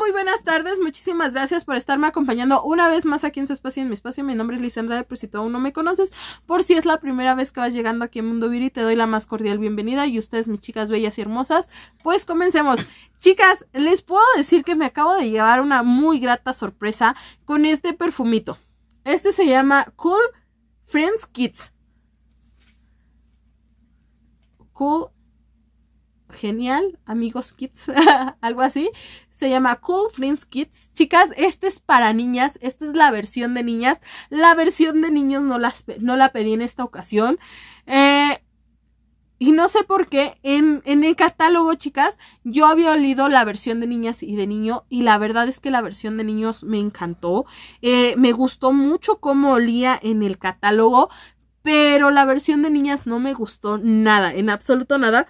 muy buenas tardes. Muchísimas gracias por estarme acompañando una vez más aquí en su espacio, en mi espacio. Mi nombre es Lisandra de por si aún no me conoces. Por si es la primera vez que vas llegando aquí a Mundo Viri, te doy la más cordial bienvenida. Y ustedes, mis chicas bellas y hermosas, pues comencemos. Chicas, les puedo decir que me acabo de llevar una muy grata sorpresa con este perfumito. Este se llama Cool Friends Kids. Cool genial, amigos kids, algo así se llama Cool Friends Kids. Chicas, este es para niñas, esta es la versión de niñas. La versión de niños no, no la pedí en esta ocasión. Eh, y no sé por qué, en, el catálogo, chicas, yo había olido la versión de niñas y de niño, y la verdad es que la versión de niños me encantó. Eh, me gustó mucho cómo olía en el catálogo, pero la versión de niñas no me gustó nada, en absoluto nada.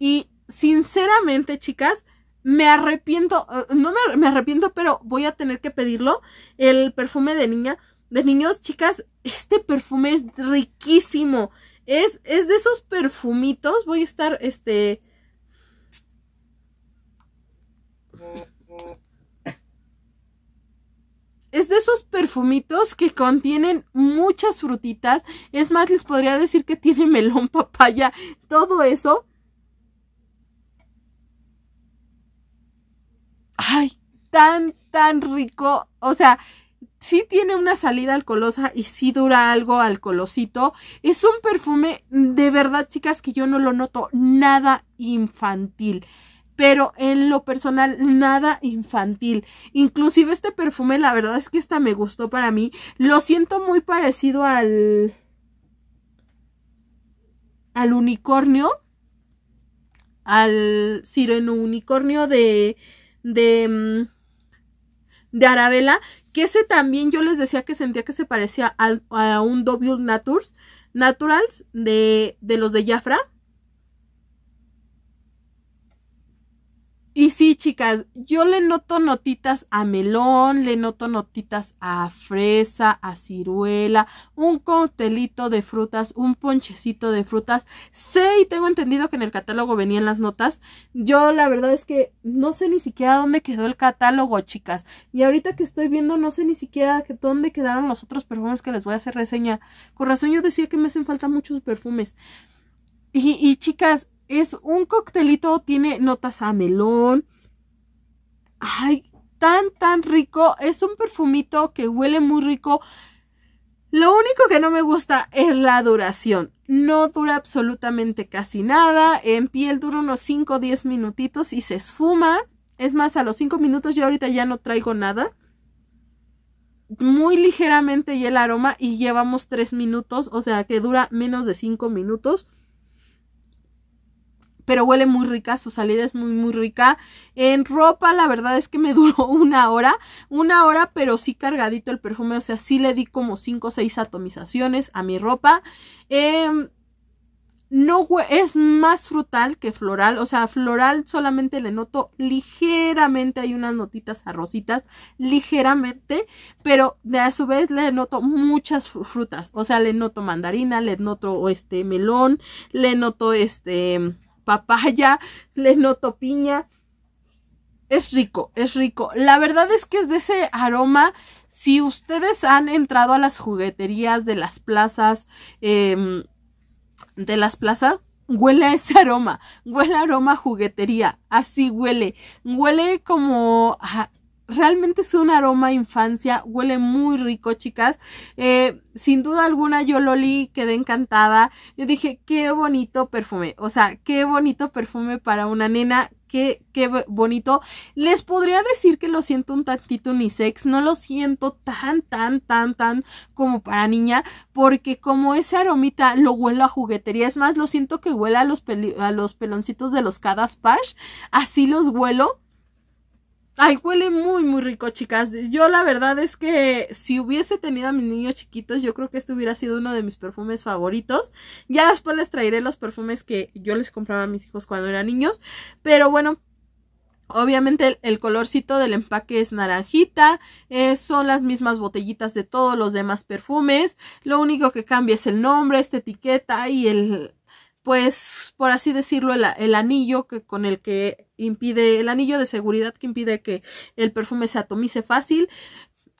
Y sinceramente, chicas, me arrepiento, eh, no me, arrepiento, pero voy a tener que pedirlo. El perfume de niña, de niños, chicas, este perfume es riquísimo. Es, es de esos perfumitos. Voy a estar, este... Es de esos perfumitos que contienen muchas frutitas. Es más, les podría decir que tiene melón, papaya, todo eso ay, tan, tan rico. O sea, sí tiene una salida alcolosa y sí dura algo alcoholosito. Es un perfume de verdad, chicas, que yo no lo noto nada infantil. Pero en lo personal, nada infantil. Inclusive este perfume, la verdad es que esta me gustó para mí. Lo siento muy parecido al... al unicornio. Al sireno unicornio de de, mm, de Arabella, que ese también yo les decía que sentía que se parecía a, un Double Naturals de, de los de Jafra Y sí, chicas, yo le noto notitas a melón, le noto notitas a fresa, a ciruela, un coctelito de frutas, un ponchecito de frutas. Sé y tengo entendido que en el catálogo venían las notas. Yo la verdad es que no sé ni siquiera dónde quedó el catálogo, chicas. Y ahorita que estoy viendo no sé ni siquiera dónde quedaron los otros perfumes que les voy a hacer reseña. Con razón yo decía que me hacen falta muchos perfumes. Y, y chicas, es un coctelito, tiene notas a melón. Ay, tan, tan rico. Es un perfumito que huele muy rico. Lo único que no me gusta es la duración. No dura absolutamente casi nada. En piel dura unos 5 o 10 minutitos y se esfuma. Es más, a los 5 minutos yo ahorita ya no traigo nada. Muy ligeramente y el aroma y llevamos 3 minutos, o sea que dura menos de 5 minutos pero huele muy rica, su salida es muy, muy rica. En ropa, la verdad es que me duró una hora, una hora, pero sí cargadito el perfume, o sea, sí le di como 5 o 6 atomizaciones a mi ropa. Em, no es más frutal que floral, o sea, floral solamente le noto ligeramente, hay unas notitas a ligeramente, pero a su vez le noto muchas frutas, o sea, le noto mandarina, le noto este melón, le noto este papaya, le noto piña. Es rico, es rico. La verdad es que es de ese aroma. Si ustedes han entrado a las jugueterías de las plazas, em, de las plazas, huele ese aroma, huele aroma juguetería, así huele, huele como a, realmente es un aroma infancia, huele muy rico, chicas. Eh, sin duda alguna yo lo li, quedé encantada. Yo dije, qué bonito perfume, o sea, qué bonito perfume para una nena, qué, qué bonito. Les podría decir que lo siento un tantito unisex, no lo siento tan, tan, tan, tan como para niña, porque como ese aromita lo huelo a juguetería, es más, lo siento que huele a los, a los peloncitos de los Cadaspash. así los huelo Ay, huele muy, muy rico, chicas. Yo la verdad es que si hubiese tenido a mis niños chiquitos, yo creo que este hubiera sido uno de mis perfumes favoritos. Ya después les traeré los perfumes que yo les compraba a mis hijos cuando eran niños. Pero bueno, Obviamente el, colorcito del empaque es naranjita, eh, son las mismas botellitas de todos los demás perfumes, lo único que cambia es el nombre, esta etiqueta y el, pues, por así decirlo, el, anillo que, con el que impide, el anillo de seguridad que impide que el perfume se atomice fácil.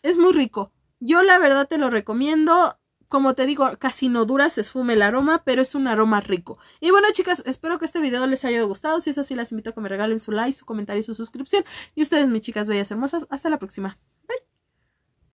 Es muy rico. Yo la verdad te lo recomiendo. Como te digo, casi no dura, se esfume el aroma, pero es un aroma rico. Y bueno, chicas, espero que este video les haya gustado. Si es así, las invito a que me regalen su like, su comentario y su suscripción. Y ustedes, mis chicas bellas hermosas, hasta la próxima. Bye.